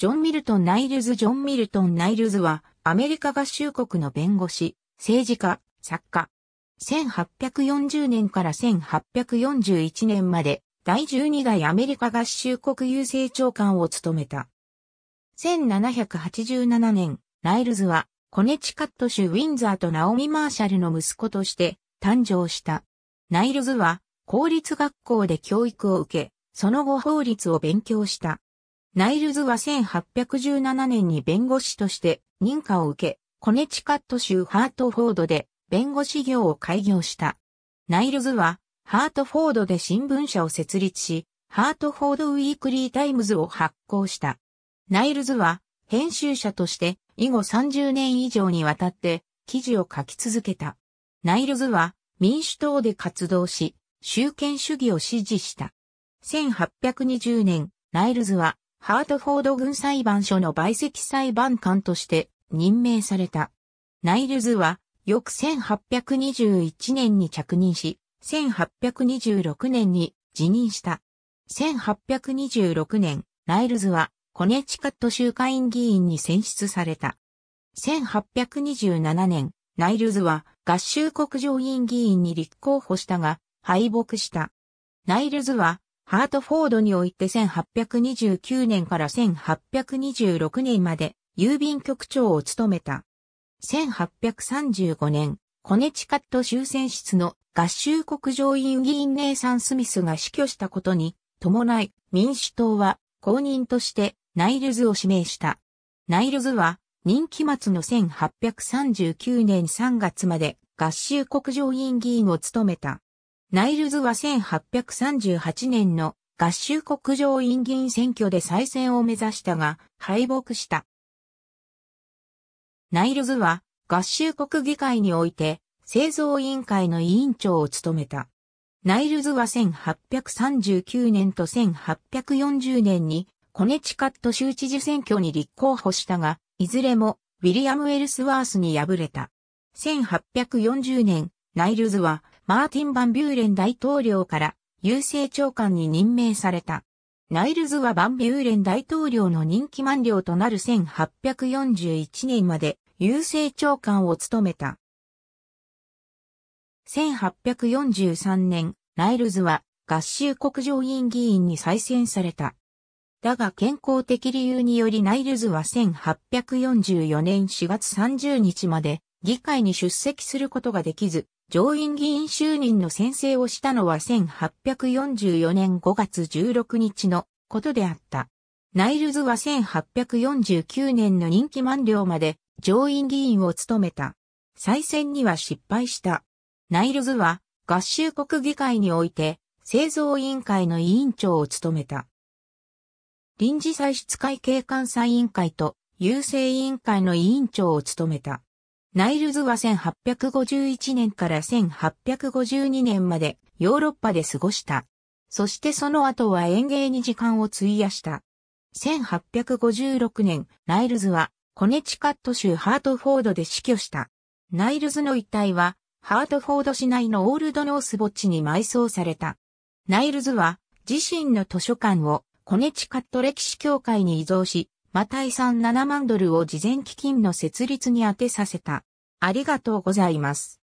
ジョン・ミルトン・ナイルズ・ジョン・ミルトン・ナイルズは、アメリカ合衆国の弁護士、政治家、作家。1840年から1841年まで、第12代アメリカ合衆国郵政長官を務めた。1787年、ナイルズは、コネチカット州ウィンザーとナオミ・マーシャルの息子として誕生した。ナイルズは、公立学校で教育を受け、その後法律を勉強した。ナイルズは1817年に弁護士として認可を受け、コネチカット州ハートフォードで弁護士業を開業した。ナイルズはハートフォードで新聞社を設立し、ハートフォードウィークリータイムズを発行した。ナイルズは編集者として以後30年以上にわたって記事を書き続けた。ナイルズは民主党で活動し、集権主義を支持した。1820年、ナイルズはハートフォード軍裁判所の陪席裁判官として任命された。ナイルズは、翌1821年に着任し、1826年に辞任した。1826年、ナイルズは、コネチカット州会員議員に選出された。1827年、ナイルズは合衆国上院議員に立候補したが、敗北した。ナイルズはハートフォードにおいて1829年から1826年まで郵便局長を務めた。1835年、コネチカット州選出の合衆国上院議員ネイサン・スミスが死去したことに伴い民主党は公認としてナイルズを指名した。ナイルズは任期末の1839年3月まで合衆国上院議員を務めた。ナイルズは1838年の合衆国上院議員選挙で再選を目指したが、敗北した。ナイルズは合衆国議会において製造委員会の委員長を務めた。ナイルズは1839年と1840年にコネチカット州知事選挙に立候補したが、いずれもウィリアム・エルスワースに敗れた。1840年、ナイルズはマーティン・バンビューレン大統領から郵政長官に任命された。ナイルズはバンビューレン大統領の任期満了となる1841年まで郵政長官を務めた。1843年、ナイルズは合衆国上院議員に再選された。だが健康的理由によりナイルズは1844年4月30日まで議会に出席することができず、上院議員就任の宣誓をしたのは1844年5月16日のことであった。ナイルズは1849年の任期満了まで上院議員を務めた。再選には失敗した。ナイルズは合衆国議会において製造委員会の委員長を務めた。臨時歳出会計監査委員会と郵政委員会の委員長を務めた。ナイルズは1851年から1852年までヨーロッパで過ごした。そしてその後は園芸に時間を費やした。1856年、ナイルズはコネチカット州ハートフォードで死去した。ナイルズの遺体はハートフォード市内のオールドノース墓地に埋葬された。ナイルズは自身の図書館をコネチカット歴史協会に移動し、マタイさん7万ドルを事前基金の設立に充てさせた。ありがとうございます。